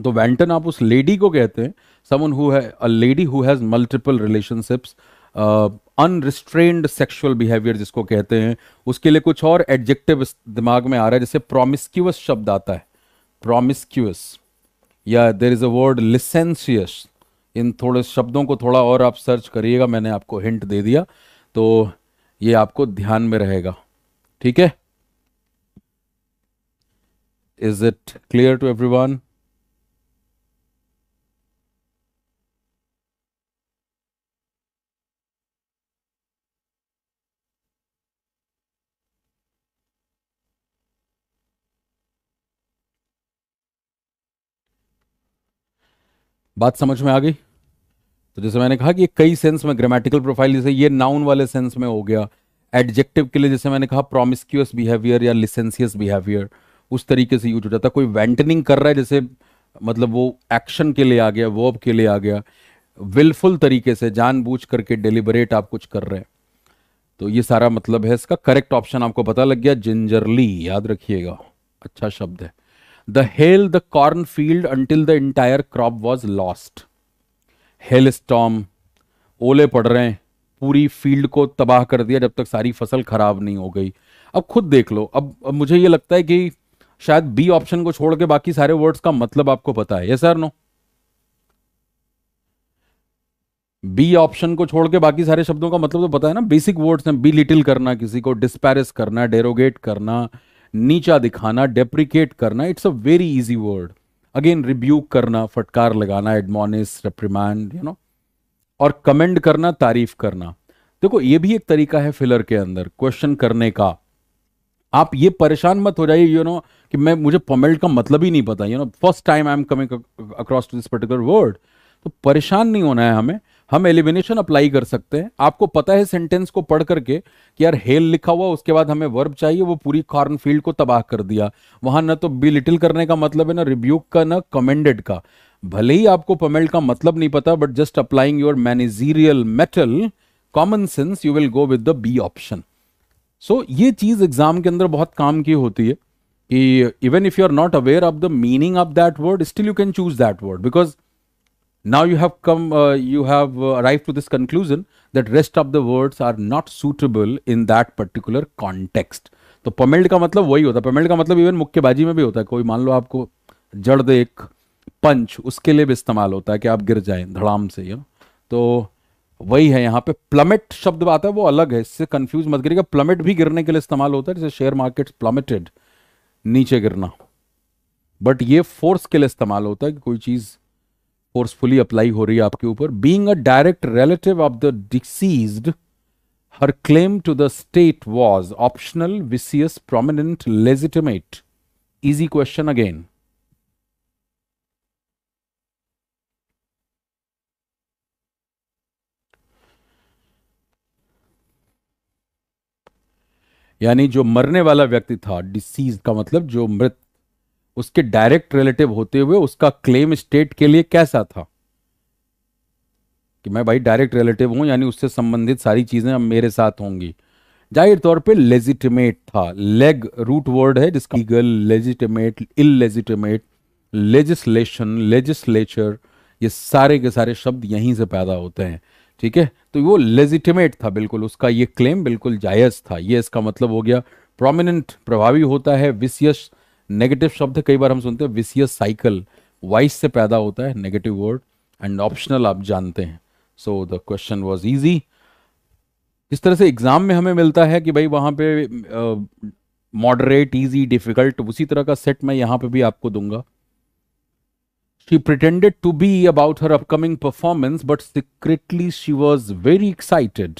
तो वैंटन आप उस लेडी को कहते हैं समन हु है a lady who has multiple relationships unrestrained sexual behaviour जिसको कहते हैं उसके लिए कुछ और एडजेक्टिव दिमाग में आ रहा है जैसे प्रोमिस्क्यूअस शब्द आता है प्रोमिस्क्यूअस या देर इज़ अ वर्ड लिसेंसियस इन थोड़े शब्दों को थोड़ा और आप सर्च करिएगा मैंने आपको हिंट दे दिया तो ये आपको ध्यान में रहेगा ठीक है is it clear to everyone बात समझ में आ गई तो जैसे मैंने कहा कि कई सेंस में ग्रामेटिकल प्रोफाइल जैसे ये नाउन वाले सेंस में हो गया एडजेक्टिव के लिए जैसे मैंने कहा प्रोमिस्क्यूस बिहेवियर या लिसेंसियस बिहेवियर उस तरीके से यूज हो जाता है कोई वेंटनिंग कर रहा है जैसे मतलब वो एक्शन के लिए आ गया वर्ब के लिए आ गया विलफुल तरीके से जानबूझ करके डिलिबरेट आप कुछ कर रहे हैं तो ये सारा मतलब है इसका करेक्ट ऑप्शन आपको पता लग गया जिंजरली याद रखिएगा अच्छा शब्द है the hail the corn field until the entire crop was lost hail storm ओले पड़ रहे हैं पूरी फील्ड को तबाह कर दिया जब तक सारी फसल खराब नहीं हो गई अब खुद देख लो अब, अब मुझे ये लगता है कि शायद बी ऑप्शन को छोड़ के बाकी सारे वर्ड्स का मतलब आपको पता है ये सर नो बी ऑप्शन को छोड़ के बाकी सारे शब्दों का मतलब तो पता है ना बेसिक वर्ड्स हैं बी लिटिल करना किसी को डिस्पैरिस करना डेरोगेट करना नीचा दिखाना डेप्रिकेट करना it's a very easy word again rebuke करना फटकार लगाना एडमोनिस रिप्रिमांड यू नो और कमेंड करना तारीफ करना देखो ये भी एक तरीका है फिलर के अंदर क्वेश्चन करने का आप ये परेशान मत हो जाइए यू नो कि मैं मुझे पमेल्ट का मतलब ही नहीं पता you know first time I am coming across to this particular word तो परेशान नहीं होना है हमें हम एलिमिनेशन अप्लाई कर सकते हैं आपको पता है सेंटेंस को पढ़ करके कि यार हेल लिखा हुआ उसके बाद हमें वर्ब चाहिए वो पूरी कॉर्न फील्ड को तबाह कर दिया वहां ना तो बी लिटिल करने का मतलब है ना रिब्यूक का ना कमेंडेड का भले ही आपको पमेल्ड का मतलब नहीं पता but just applying your managerial metal common sense you will go with the B option so ये चीज एग्जाम के अंदर बहुत काम की होती है कि even if you are not aware of the meaning of that word still you can choose that word because now you have come uh, you have uh, arrived to this conclusion that rest of the words are not suitable in that particular context तो पमेल्ड का मतलब वही होता है पमेल्ड का मतलब even मुक्केबाजी में भी होता है कोई मान लो आपको जड़ दे एक पंच उसके लिए भी इस्तेमाल होता है कि आप गिर जाए धड़ाम से यू तो वही है यहाँ पे प्लमेट शब्द आता है वो अलग है इससे कंफ्यूज मत करिएगा प्लमेट भी गिरने के लिए इस्तेमाल होता है जैसे शेयर मार्केट प्लमेटेड नीचे गिरना बट ये फोर्स के लिए इस्तेमाल होता है कि कोई चीज़ फोर्सफुली अप्लाई हो रही है आपके ऊपर being a direct relative of the disease her claim to the state was optional vicious prominent legitimate easy question again यानी जो मरने वाला व्यक्ति था डिसीज का मतलब जो मृत उसके डायरेक्ट रिलेटिव होते हुए उसका क्लेम स्टेट के लिए कैसा था कि मैं भाई डायरेक्ट रिलेटिव हूं यानी उससे संबंधित सारी चीजें अब मेरे साथ होंगी जाहिर तौर पे लेजिटिमेट था लेग रूट वर्ड है जिसका legal legitimate illegitimate legislation legislature ये सारे के सारे शब्द यहीं से पैदा होते हैं ठीक है तो वो लेजिटिमेट था बिल्कुल उसका ये क्लेम बिल्कुल जायज था ये इसका मतलब हो गया प्रोमिनेंट प्रभावी होता है विशेष नेगेटिव शब्द कई बार हम सुनते हैं विसियस साइकिल वाइस से पैदा होता है नेगेटिव वर्ड एंड ऑप्शनल आप जानते हैं so the question was easy इस तरह से एग्जाम में हमें मिलता है कि भाई वहां पे मॉडरेट इजी डिफिकल्ट उसी तरह का सेट मैं यहां पे भी आपको दूंगा she pretended to be about her upcoming performance but secretly she was very excited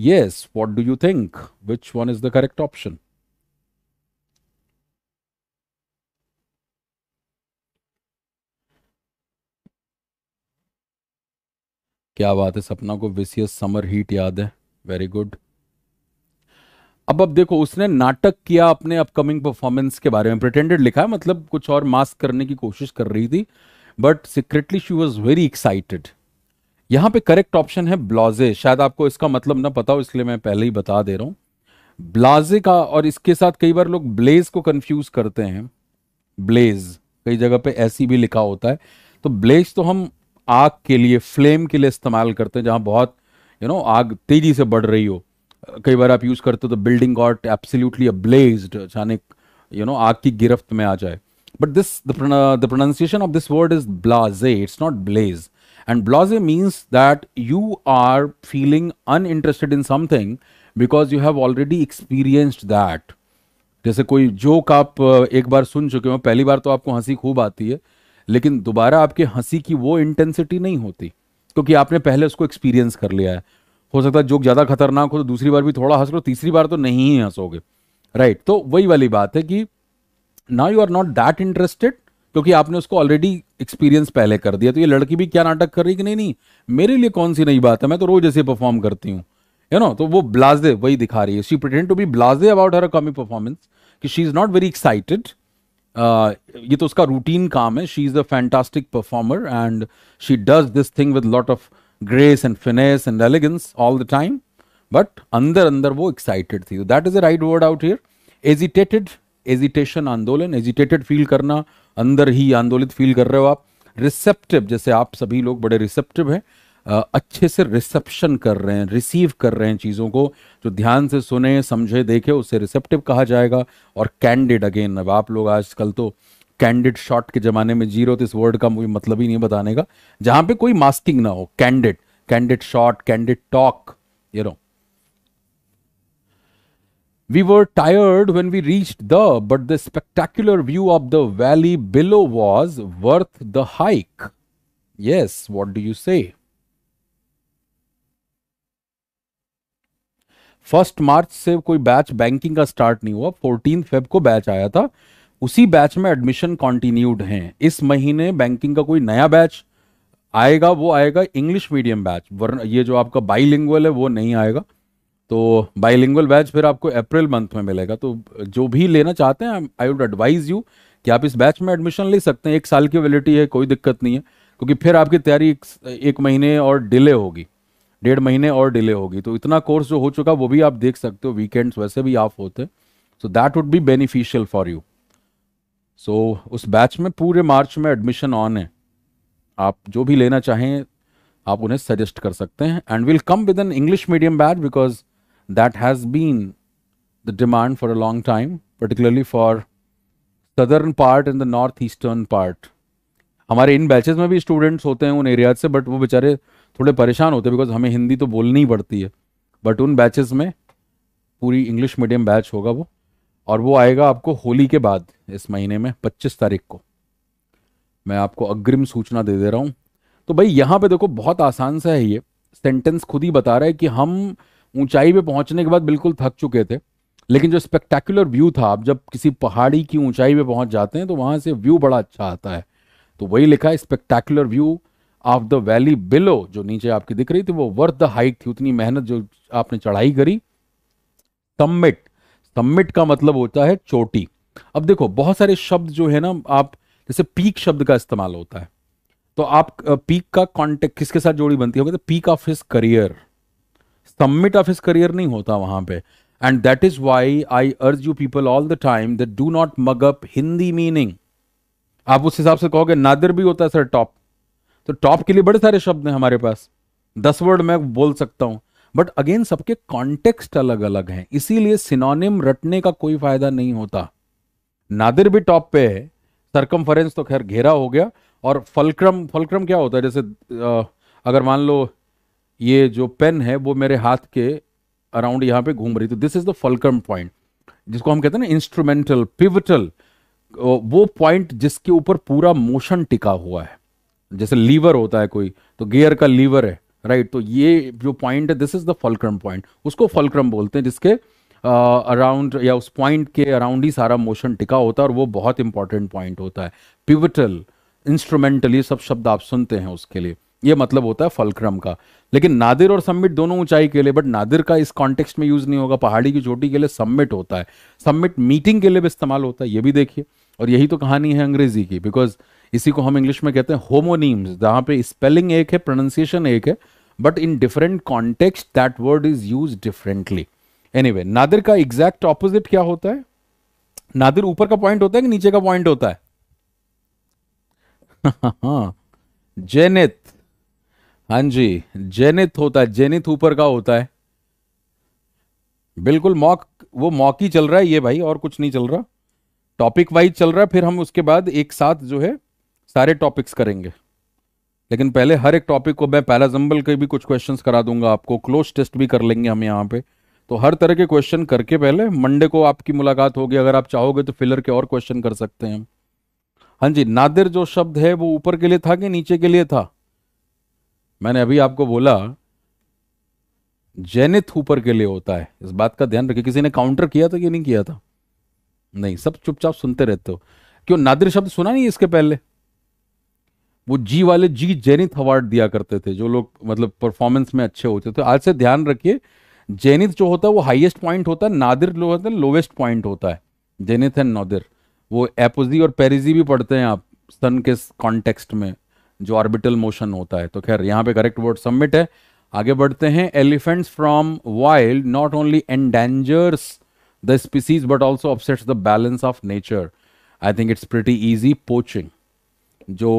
yes what do you think which one is the correct option क्या बात है सपना को विशियस समर हीट याद है वेरी गुड अब अब देखो उसने नाटक किया अपने अपकमिंग परफॉर्मेंस के बारे में प्रिटेंडेड लिखा है मतलब कुछ और मास्क करने की कोशिश कर रही थी but secretly she was very excited यहाँ पे करेक्ट ऑप्शन है ब्लाजे शायद आपको इसका मतलब ना पता हो इसलिए मैं पहले ही बता दे रहा हूं ब्लाजे का और इसके साथ कई बार लोग ब्लेज को कंफ्यूज करते हैं ब्लेज कई जगह पे ऐसी भी लिखा होता है तो ब्लेज तो हम आग के लिए फ्लेम के लिए इस्तेमाल करते हैं जहाँ बहुत यू नो आग तेजी से बढ़ रही हो कई बार आप यूज़ करते हो तो बिल्डिंग गॉट एब्सोल्युटली अब्लेज्ड अचानक यू नो आग की गिरफ्त में आ जाए but this the pronunciation of this word is blasé it's not blaze and blasé means that you are feeling uninterested in something because you have already experienced that जैसे कोई joke आप एक बार सुन चुके हो पहली बार तो आपको हंसी खूब आती है लेकिन दोबारा आपके हंसी की वो इंटेंसिटी नहीं होती क्योंकि आपने पहले उसको एक्सपीरियंस कर लिया है हो सकता है जोक ज़्यादा खतरनाक हो तो दूसरी बार भी थोड़ा हंस लो तीसरी बार तो नहीं ही हंसोगे राइट right, तो वही वाली बात है कि ना you are not that interested क्योंकि आपने उसको ऑलरेडी एक्सपीरियंस पहले कर दिया तो ये लड़की भी क्या नाटक कर रही कि नहीं नहीं मेरे लिए कौन सी नई बात है मैं तो रोज ऐसे परफॉर्म करती हूँ यू नो तो वो ब्लाजे वही दिखा रही है she pretend to be blasé about her comic performance कि she is not very excited Uh, ये तो उसका रूटीन काम है she is a fantastic performer and she does this thing with lot of grace and finesse and elegance all the time but अंदर अंदर वो excited थी that is a right word out here agitated agitation आंदोलन agitated feel करना अंदर ही आंदोलित feel कर रहे हो आप रिसेप्टिव जैसे आप सभी लोग बड़े रिसेप्टिव हैं अच्छे से रिसेप्शन कर रहे हैं रिसीव कर रहे हैं चीज़ों को जो ध्यान से सुने समझे देखे उसे रिसेप्टिव कहा जाएगा और कैंडिड अगेन अब आप लोग आजकल तो कैंडिड शॉट के ज़माने में जीरो तो इस वर्ड का मुझे मतलब ही नहीं बताने का जहाँ पे कोई मास्किंग ना हो candid candid shot candid talk ये रो We were tired when we reached the, but the spectacular view of the valley below was worth the hike. Yes, what do you say? First March से कोई batch banking का start नहीं हुआ fourteen Feb को batch आया था उसी batch में एडमिशन कॉन्टिन्यूड हैं इस महीने बैंकिंग का कोई नया बैच आएगा वो आएगा इंग्लिश मीडियम बैच वरना ये जो आपका बाईलिंगुअल है वो नहीं आएगा तो बाईलिंगुअल बैच फिर आपको अप्रैल मंथ में मिलेगा तो जो भी लेना चाहते हैं आई वुड एडवाइज़ यू कि आप इस बैच में एडमिशन ले सकते हैं एक साल की वैलिडिटी है कोई दिक्कत नहीं है क्योंकि फिर आपकी तैयारी एक, एक महीने और डिले होगी डेढ़ महीने और डिले होगी तो इतना कोर्स जो हो चुका वो भी आप देख सकते हो वीकेंड्स वैसे भी ऑफ होते so that would be beneficial for you so उस बैच में पूरे मार्च में एडमिशन ऑन है आप जो भी लेना चाहें आप उन्हें सजेस्ट कर सकते हैं and will come with an English medium batch because that has been the demand for a long time particularly for southern part and the north eastern part हमारे इन बैचेज में भी स्टूडेंट्स होते हैं उन एरियाज से बट वो बेचारे थोड़े परेशान होते बिकॉज हमें हिंदी तो बोलनी ही पड़ती है बट उन बैचेस में पूरी इंग्लिश मीडियम बैच होगा वो और वो आएगा आपको होली के बाद इस महीने में 25 तारीख को मैं आपको अग्रिम सूचना दे दे रहा हूँ तो भाई यहाँ पे देखो बहुत आसान सा है ये सेंटेंस खुद ही बता रहा है कि हम ऊंचाई पे पहुंचने के बाद बिल्कुल थक चुके थे लेकिन जो स्पेक्टेकुलर व्यू था आप जब किसी पहाड़ी की ऊंचाई पे पहुंच जाते हैं तो वहां से व्यू बड़ा अच्छा आता है तो वही लिखा है spectacular view of the valley below जो नीचे आपकी दिख रही थी वो वर्थ द हाइक थी उतनी मेहनत जो आपने चढ़ाई करी सम्मिट सम्मिट का मतलब होता है चोटी अब देखो बहुत सारे शब्द जो है ना आप जैसे पीक शब्द का इस्तेमाल होता है तो आप पीक का कॉन्टेक्ट किसके साथ जोड़ी बनती होगी तो peak of his career summit of his career नहीं होता वहां पे and that is why I urge you people all the time that do not mug up Hindi meaning आप उस हिसाब से कहोगे नादिर भी होता है सर टॉप तो टॉप के लिए बड़े सारे शब्द हैं हमारे पास दस वर्ड मैं बोल सकता हूं बट अगेन सबके कॉन्टेक्स्ट अलग अलग हैं इसीलिए सिनोनिम रटने का कोई फायदा नहीं होता नादिर भी टॉप पे है सरकम तो खैर घेरा हो गया और फलक्रम फलक्रम क्या होता है जैसे आ, अगर मान लो ये जो पेन है वो मेरे हाथ के अराउंड यहाँ पे घूम रही तो this is the fulcrum point जिसको हम कहते हैं ना इंस्ट्रूमेंटल पिवटल वो पॉइंट जिसके ऊपर पूरा मोशन टिका हुआ है जैसे लीवर होता है कोई तो गियर का लीवर है राइट तो ये जो पॉइंट है this is the fulcrum point उसको फलक्रम बोलते हैं जिसके अराउंड uh, या उस पॉइंट के अराउंड ही सारा मोशन टिका होता है और वो बहुत इंपॉर्टेंट पॉइंट होता है पिवटल इंस्ट्रूमेंटल ये सब शब्द आप सुनते हैं उसके लिए ये मतलब होता है फलक्रम का लेकिन नादिर और सम्मिट दोनों ऊंचाई के लिए बट नादिर का इस कॉन्टेक्स्ट में यूज नहीं होगा पहाड़ी की चोटी के लिए सम्मिट होता है सम्मिट मीटिंग के लिए भी इस्तेमाल होता है ये भी देखिए और यही तो कहानी है अंग्रेजी की बिकॉज इसी को हम इंग्लिश में कहते हैं होमोनीम्स जहां पे स्पेलिंग एक है प्रोनाउंसिएशन एक है but in different context that word is use differently way nadir का एग्जैक्ट ऑपोजिट क्या होता है नादिर ऊपर का पॉइंट होता है कि नीचे का पॉइंट होता है जेनित हाँ, हाँ जी जेनित होता है जेनित ऊपर का होता है बिल्कुल मॉक वो मॉक ही चल रहा है ये भाई और कुछ नहीं चल रहा टॉपिक वाइज चल रहा है फिर हम उसके बाद एक साथ जो है सारे टॉपिक्स करेंगे लेकिन पहले हर एक टॉपिक को मैं पैराजम्बल के भी कुछ क्वेश्चंस करा दूंगा आपको क्लोज टेस्ट भी कर लेंगे हम यहाँ पे तो हर तरह के क्वेश्चन करके पहले मंडे को आपकी मुलाकात होगी अगर आप चाहोगे तो फिलर के और क्वेश्चन कर सकते हैं हाँ जी नादिर जो शब्द है वो ऊपर के लिए था कि नीचे के लिए था मैंने अभी आपको बोला जैनित ऊपर के लिए होता है इस बात का ध्यान रखिए किसी ने काउंटर किया था कि नहीं किया था नहीं सब चुपचाप सुनते रहते हो क्यों नादिर शब्द सुना नहीं इसके पहले वो जी वाले जी जेनिथ अवार्ड दिया करते थे जो लोग मतलब परफॉर्मेंस में अच्छे होते थे आज से ध्यान रखिए जेनिथ जो होता है वो हाईएस्ट पॉइंट होता है नादिर जो होता है लोवेस्ट पॉइंट होता है जेनिथ एंड नादिर वो एपोजी और पेरिजी भी पढ़ते हैं आप सन के कॉन्टेक्स्ट में जो ऑर्बिटल मोशन होता है तो खैर यहाँ पे करेक्ट वर्ड सबमिट है आगे बढ़ते हैं elephants from wild not only endangers the species but also upsets the balance of nature I think it's pretty easy poaching जो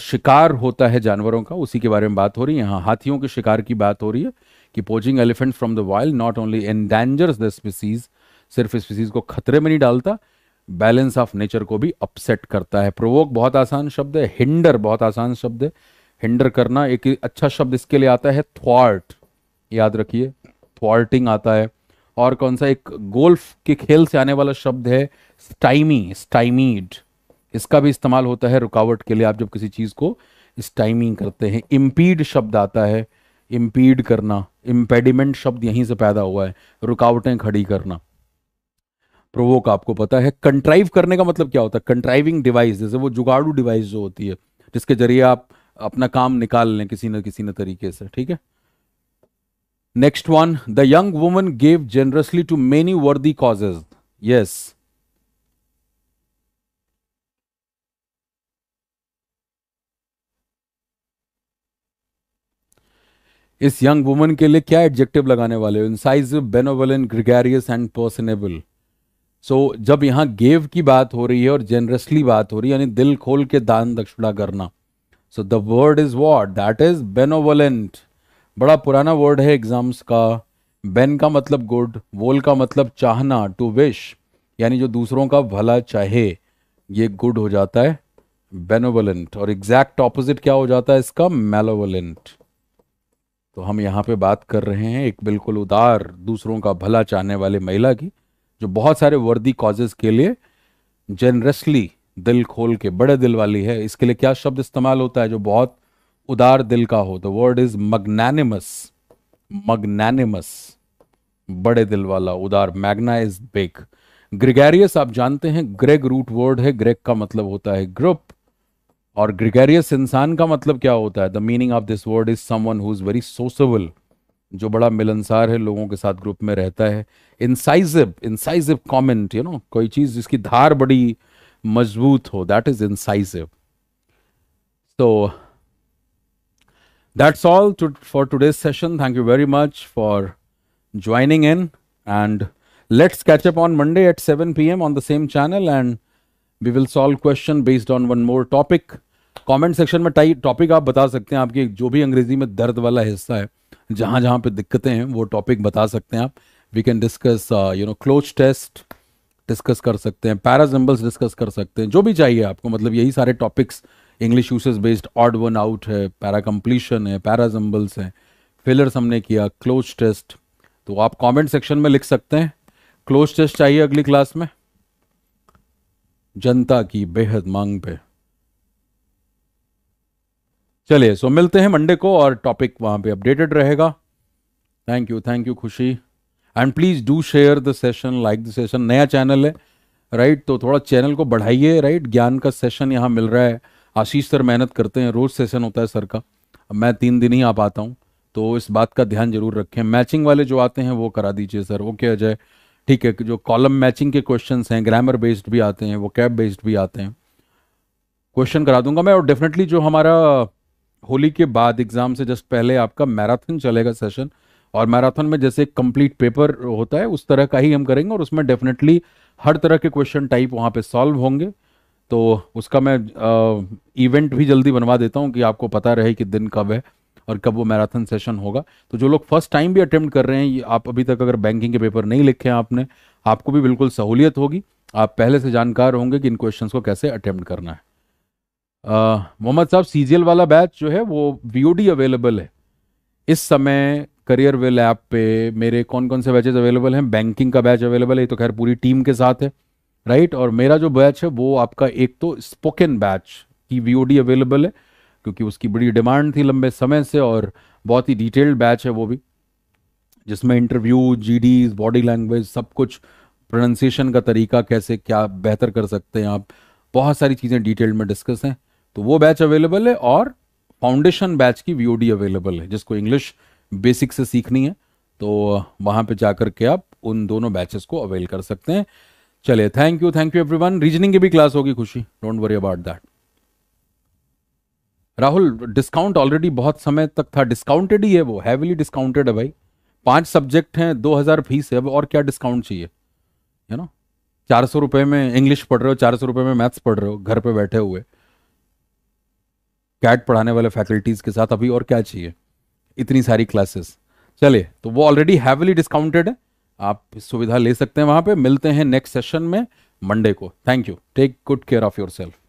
शिकार होता है जानवरों का उसी के बारे में बात हो रही है यहाँ हाथियों के शिकार की बात हो रही है कि poaching elephant from the wild not only endangers the species सिर्फ स्पीसीज को खतरे में नहीं डालता बैलेंस ऑफ नेचर को भी अपसेट करता है प्रोवोक बहुत आसान शब्द है हिंडर बहुत आसान शब्द है हिंडर करना एक अच्छा शब्द इसके लिए आता है थ्वार्ट याद रखिए थ्वार्टिंग आता है और कौन सा एक गोल्फ के खेल से आने वाला शब्द है स्टाइमी स्टाइमीड इसका भी इस्तेमाल होता है रुकावट के लिए आप जब किसी चीज़ को स्टाइमिंग करते हैं इम्पीड शब्द आता है इम्पीड करना इम्पेडिमेंट शब्द यहीं से पैदा हुआ है रुकावटें खड़ी करना प्रोवोक आपको पता है कंट्राइव करने का मतलब क्या होता है कंट्राइविंग डिवाइस जैसे वो जुगाड़ू डिवाइस जो होती है जिसके जरिए आप अपना काम निकाल लें किसी न किसी न तरीके से ठीक है next one the young woman gave generously to many worthy causes yes इस यंग वुमन के लिए क्या एडजेक्टिव लगाने वाले हो incisive benevolent gregarious and personable so जब यहाँ गेव की बात हो रही है और जेनरसली बात हो रही है यानी दिल खोल के दान दक्षिणा करना so the word is what that is benevolent बड़ा पुराना वर्ड है एग्जाम्स का बेन का मतलब गुड वोल का मतलब चाहना टू विश यानी जो दूसरों का भला चाहे ये गुड हो जाता है बेनोवलेंट और एग्जैक्ट ऑपोजिट क्या हो जाता है इसका मेलोवलेंट तो हम यहाँ पे बात कर रहे हैं एक बिल्कुल उदार दूसरों का भला चाहने वाले महिला की जो बहुत सारे वर्दी कॉजेज के लिए जेनरसली दिल खोल के बड़े दिल वाली है इसके लिए क्या शब्द इस्तेमाल होता है जो बहुत उदार दिल का हो तो वर्ड इज मगनैनिमस मगनैनिमस बड़े दिल वाला उदार मैग्ना इज बेग ग्रिगेरियस आप जानते हैं ग्रेग रूट वर्ड है ग्रेग का मतलब होता है ग्रुप और ग्रिगेरियस इंसान का मतलब क्या होता है the meaning of this word is someone who is very sociable जो बड़ा मिलनसार है लोगों के साथ ग्रुप में रहता है incisive incisive comment you know कोई चीज़ जिसकी धार बड़ी मजबूत हो that is incisive so that's all to for today's session thank you very much for joining in and let's catch up on Monday at seven P M on the same channel and we will solve question based on one more topic comment section में type topic आप बता सकते हैं आपकी जो भी अंग्रेजी में दर्द वाला हिस्सा है जहाँ जहाँ पे दिक्कतें हैं वो टॉपिक बता सकते हैं आप we can discuss you know cloze test discuss कर सकते हैं पैराजम्बल्स डिस्कस कर सकते हैं जो भी चाहिए आपको मतलब यही सारे topics English usage based odd one out है पैरा कंप्लीशन है पैराजम्बल्स हैं फिलर्स हमने किया क्लोज टेस्ट तो आप कमेंट सेक्शन में लिख सकते हैं क्लोज टेस्ट चाहिए अगली क्लास में जनता की बेहद मांग पे चलिए सो मिलते हैं मंडे को और टॉपिक वहां पे अपडेटेड रहेगा thank you thank you Khushi and please do share the session like the session नया चैनल है राइट right? तो थोड़ा चैनल को बढ़ाइए राइट ज्ञान का सेशन यहाँ मिल रहा है आशीष सर मेहनत करते हैं रोज़ सेशन होता है सर का मैं तीन दिन ही आ पाता हूँ तो इस बात का ध्यान जरूर रखें मैचिंग वाले जो आते हैं वो करा दीजिए सर ओके अजय ठीक है जो कॉलम मैचिंग के क्वेश्चन हैं ग्रामर बेस्ड भी आते हैं वो कैब बेस्ड भी आते हैं क्वेश्चन करा दूंगा मैं और डेफिनेटली जो हमारा होली के बाद एग्जाम से जस्ट पहले आपका मैराथन चलेगा सेशन और मैराथन में जैसे कंप्लीट पेपर होता है उस तरह का ही हम करेंगे और उसमें डेफिनेटली हर तरह के क्वेश्चन टाइप वहाँ पे सॉल्व होंगे तो उसका मैं इवेंट भी जल्दी बनवा देता हूँ कि आपको पता रहे कि दिन कब है और कब वो मैराथन सेशन होगा तो जो लोग फर्स्ट टाइम भी अटेम्प्ट कर रहे हैं आप अभी तक अगर बैंकिंग के पेपर नहीं लिखे हैं आपने आपको भी बिल्कुल सहूलियत होगी आप पहले से जानकार होंगे कि इन क्वेश्चन को कैसे अटेम्प्ट करना है मोहम्मद साहब सीजीएल वाला बैच जो है वो वीओडी अवेलेबल है इस समय करियर वेल ऐप पे मेरे कौन कौन से बैचेज अवेलेबल हैं बैंकिंग का बैच अवेलेबल है तो खैर पूरी टीम के साथ है राइट और मेरा जो बैच है वो आपका एक तो स्पोकन बैच की वीओडी अवेलेबल है क्योंकि उसकी बड़ी डिमांड थी लंबे समय से और बहुत ही डिटेल्ड बैच है वो भी जिसमें इंटरव्यू जी बॉडी लैंग्वेज सब कुछ प्रोनंसिएशन का तरीका कैसे क्या बेहतर कर सकते हैं आप बहुत सारी चीज़ें डिटेल में डिस्कस हैं तो वो बैच अवेलेबल है और फाउंडेशन बैच की वी अवेलेबल है जिसको इंग्लिश बेसिक से सीखनी है तो वहाँ पे जाकर के आप उन दोनों बैचेस को अवेल कर सकते हैं चलिए thank you thank you everyone reasoning की भी क्लास होगी Khushi don't worry about that Rahul discount already बहुत समय तक था डिस्काउंटेड ही है वो हैविली डिस्काउंटेड है भाई पांच सब्जेक्ट हैं दो हज़ार फीस है अब और क्या डिस्काउंट चाहिए है ना चार सौ रुपये में इंग्लिश पढ़ रहे हो चार सौ रुपये में मैथ्स पढ़ रहे हो घर पे बैठे हुए कैट पढ़ाने वाले फैकल्टीज़ के साथ अभी और क्या चाहिए इतनी सारी क्लासेस चलिए तो वो ऑलरेडी हैविली डिस्काउंटेड है आप सुविधा ले सकते हैं वहां पे मिलते हैं नेक्स्ट सेशन में मंडे को thank you take good care of your self